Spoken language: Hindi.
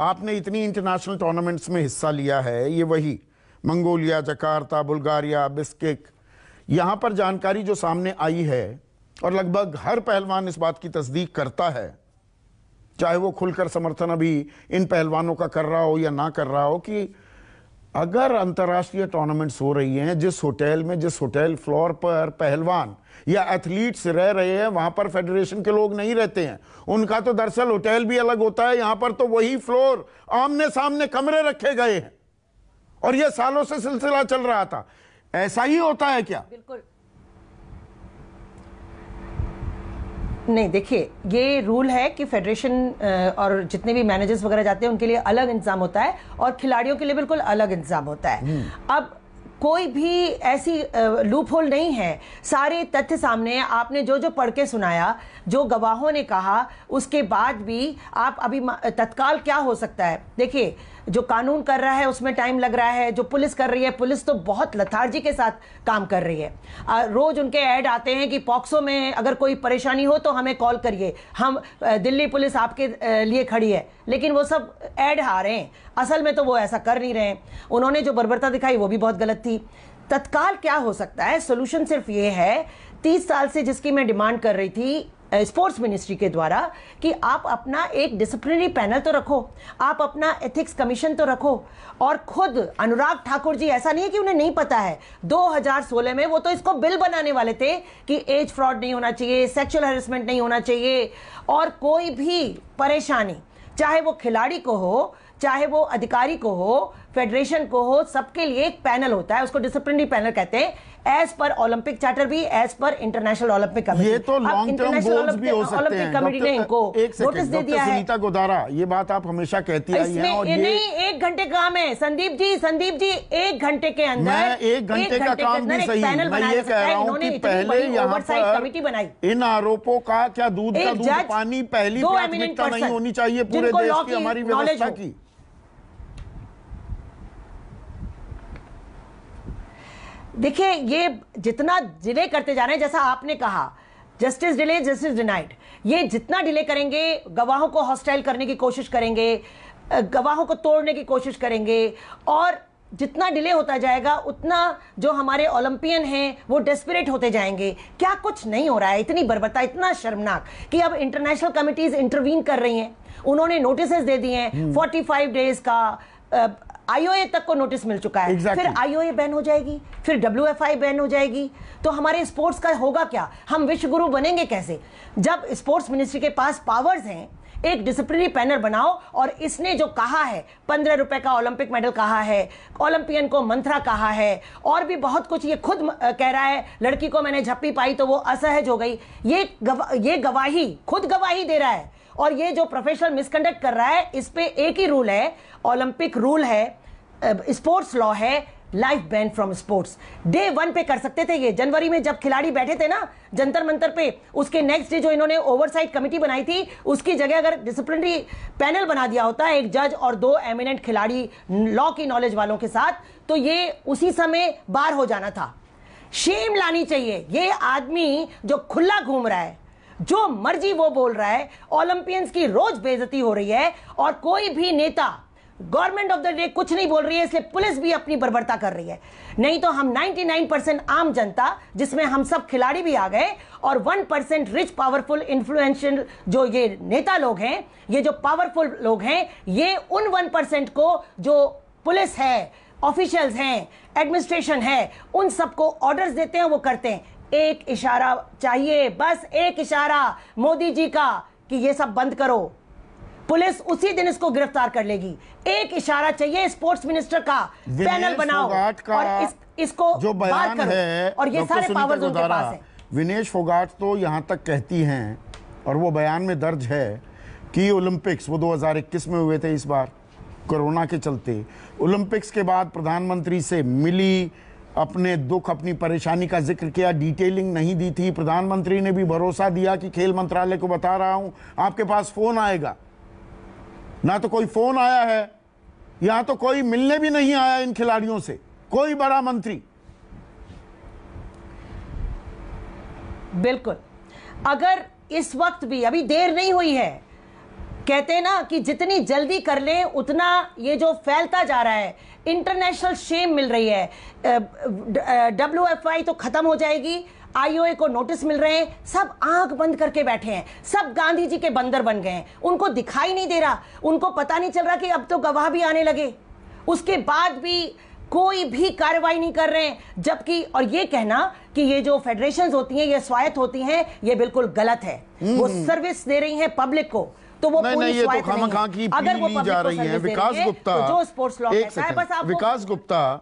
आपने इतनी इंटरनेशनल टूर्नामेंट्स में हिस्सा लिया है ये वही मंगोलिया जकार्ता बुल्गारिया बिस्किक यहाँ पर जानकारी जो सामने आई है और लगभग हर पहलवान इस बात की तस्दीक करता है चाहे वो खुलकर समर्थन अभी इन पहलवानों का कर रहा हो या ना कर रहा हो कि अगर अंतर्राष्ट्रीय टूर्नामेंट्स हो रही हैं जिस होटल में जिस होटल फ्लोर पर पहलवान या एथलीट्स रह रहे हैं वहां पर फेडरेशन के लोग नहीं रहते हैं उनका तो दरअसल होटल भी अलग होता है यहां पर तो वही फ्लोर आमने सामने कमरे रखे गए हैं और यह सालों से सिलसिला चल रहा था ऐसा ही होता है क्या बिल्कुल नहीं देखिए ये रूल है कि फेडरेशन और जितने भी मैनेजर्स वगैरह जाते हैं उनके लिए अलग इंतजाम होता है और खिलाड़ियों के लिए बिल्कुल अलग इंतजाम होता है हम्म। अब कोई भी ऐसी लूप होल नहीं है सारे तथ्य सामने आपने जो जो पढ़ के सुनाया जो गवाहों ने कहा उसके बाद भी आप अभी तत्काल क्या हो सकता है देखिए जो कानून कर रहा है उसमें टाइम लग रहा है जो पुलिस कर रही है पुलिस तो बहुत लथार्जी के साथ काम कर रही है रोज उनके ऐड आते हैं कि पॉक्सो में अगर कोई परेशानी हो तो हमें कॉल करिए हम दिल्ली पुलिस आपके लिए खड़ी है लेकिन वो सब ऐड आ रहे हैं असल में तो वो ऐसा कर नहीं रहे हैं उन्होंने जो बर्बरता दिखाई वो भी बहुत गलत थी तत्काल क्या हो सकता है सोल्यूशन सिर्फ ये है तीस साल से जिसकी मैं डिमांड कर रही थी स्पोर्ट्स मिनिस्ट्री के द्वारा कि आप अपना एक डिसिप्लिनरी पैनल तो रखो आप अपना एथिक्स कमीशन तो रखो और खुद अनुराग ठाकुर जी ऐसा नहीं है कि उन्हें नहीं पता है 2016 में वो तो इसको बिल बनाने वाले थे कि एज फ्रॉड नहीं होना चाहिए सेक्सुअल हेरसमेंट नहीं होना चाहिए और कोई भी परेशानी चाहे वो खिलाड़ी को हो चाहे वो अधिकारी को हो फेडरेशन को हो सबके लिए एक पैनल होता है उसको डिसिप्लिनरी पैनल कहते हैं एज पर ओलंपिक चार्टर भी एज पर इंटरनेशनल ओलंपिक कमेटी ये तो लॉन्ग टर्म गोल्स भी हो सकते हैं कमेटी ने इनको नोटिस दे दिया है सुनीता गोदारा ये बात आप हमेशा कहती आई हैं और ये नहीं एक घंटे का काम है संदीप जी संदीप जी एक घंटे के अंदर एक घंटे का काम भी सही मैं ये कह रहा हूँ पहले यहाँ इन आरोपों का क्या दूध का दूध पानी पहली प्राथमिकता नहीं होनी चाहिए पूरे देश की हमारी व्यवस्था की देखिए ये जितना डिले करते जा रहे हैं जैसा आपने कहा जस्टिस डिले जस्टिस डिनाइड ये जितना डिले करेंगे गवाहों को हॉस्टाइल करने की कोशिश करेंगे गवाहों को तोड़ने की कोशिश करेंगे और जितना डिले होता जाएगा उतना जो हमारे ओलंपियन हैं वो डेस्परेट होते जाएंगे क्या कुछ नहीं हो रहा है इतनी बर्बरता इतना शर्मनाक कि अब इंटरनेशनल कमिटीज इंटरवीन कर रही हैं उन्होंने नोटिस दे दिए हैं 45 हम्म। डेज का आईओए तक को नोटिस मिल चुका है exactly. फिर आईओए बैन हो जाएगी फिर डब्ल्यूएफआई बैन हो जाएगी तो हमारे स्पोर्ट्स का होगा क्या हम विश्व गुरु बनेंगे कैसे जब स्पोर्ट्स मिनिस्ट्री के पास पावर्स हैं एक डिसिप्लिनरी पैनल बनाओ और इसने जो कहा है पंद्रह रुपए का ओलंपिक मेडल कहा है ओलंपियन को मंत्रा कहा है और भी बहुत कुछ ये खुद कह रहा है लड़की को मैंने झप्पी पाई तो वो असहज हो गई ये गवा, ये गवाही खुद गवाही दे रहा है और ये जो प्रोफेशनल मिसकंडक्ट कर रहा है इस पर एक ही रूल है ओलंपिक रूल है स्पोर्ट्स लॉ है life ban from sports day one पे कर सकते थे ये जनवरी में जब खिलाड़ी बैठे थे ना जंतर मंतर पे उसके नेक्स्ट डे जो इन्होंने ओवरसाइट कमेटी बनाई थी उसकी जगह अगर डिसिप्लिनरी पैनल बना दिया होता एक जज और दो एमिनेंट खिलाड़ी लॉ की नॉलेज वालों के साथ तो ये उसी समय बार हो जाना था शेम लानी चाहिए ये आदमी जो खुला घूम रहा है जो मर्जी वो बोल रहा है ओलंपियंस की रोज बेजती हो रही है और कोई भी नेता गवर्नमेंट ऑफ द डे कुछ नहीं बोल रही है इसलिए पुलिस भी अपनी बर्बरता कर रही है नहीं तो हम 99 परसेंट आम जनता जिसमें हम सब खिलाड़ी भी आ गए और 1 परसेंट रिच पावरफुल इन्फ्लुएंशियल जो ये नेता लोग हैं ये जो पावरफुल लोग हैं ये उन 1 परसेंट को जो पुलिस है ऑफिशियल्स हैं एडमिनिस्ट्रेशन है उन सबको ऑर्डर्स देते हैं वो करते हैं एक इशारा चाहिए बस एक इशारा मोदी जी का कि ये सब बंद करो पुलिस उसी दिन इसको गिरफ्तार कर लेगी एक इशारा चाहिए स्पोर्ट्स मिनिस्टर का पैनल बनाओ का और इस, इसको जो बयान है और ये सारे पावर उनके पास है विनेश फोगाट तो यहाँ तक कहती हैं और वो बयान में दर्ज है कि ओलंपिक्स वो 2021 में हुए थे इस बार कोरोना के चलते ओलंपिक्स के बाद प्रधानमंत्री से मिली अपने दुख अपनी परेशानी का जिक्र किया डिटेलिंग नहीं दी थी प्रधानमंत्री ने भी भरोसा दिया कि खेल मंत्रालय को बता रहा हूं आपके पास फोन आएगा ना तो कोई फोन आया है यहां तो कोई मिलने भी नहीं आया इन खिलाड़ियों से कोई बड़ा मंत्री बिल्कुल अगर इस वक्त भी अभी देर नहीं हुई है कहते हैं ना कि जितनी जल्दी कर ले उतना ये जो फैलता जा रहा है इंटरनेशनल शेम मिल रही है डब्ल्यू एफ आई तो ख़त्म हो जाएगी आईओए को नोटिस मिल रहे हैं सब आंख बंद करके बैठे हैं सब गांधी जी के बंदर बन गए हैं उनको दिखाई नहीं दे रहा उनको पता नहीं चल रहा कि अब तो गवाह भी आने लगे उसके बाद भी कोई भी कार्रवाई नहीं कर रहे हैं जबकि और ये कहना कि ये जो फेडरेशन होती हैं ये स्वायत्त होती हैं ये बिल्कुल गलत है वो सर्विस हम्म। दे रही हैं पब्लिक को तो वो नहीं, नहीं, ये तो खामा खां की अगर वो जा रही है विकास गुप्ता तो जो स्पोर्ट्स लॉ विकास गुप्ता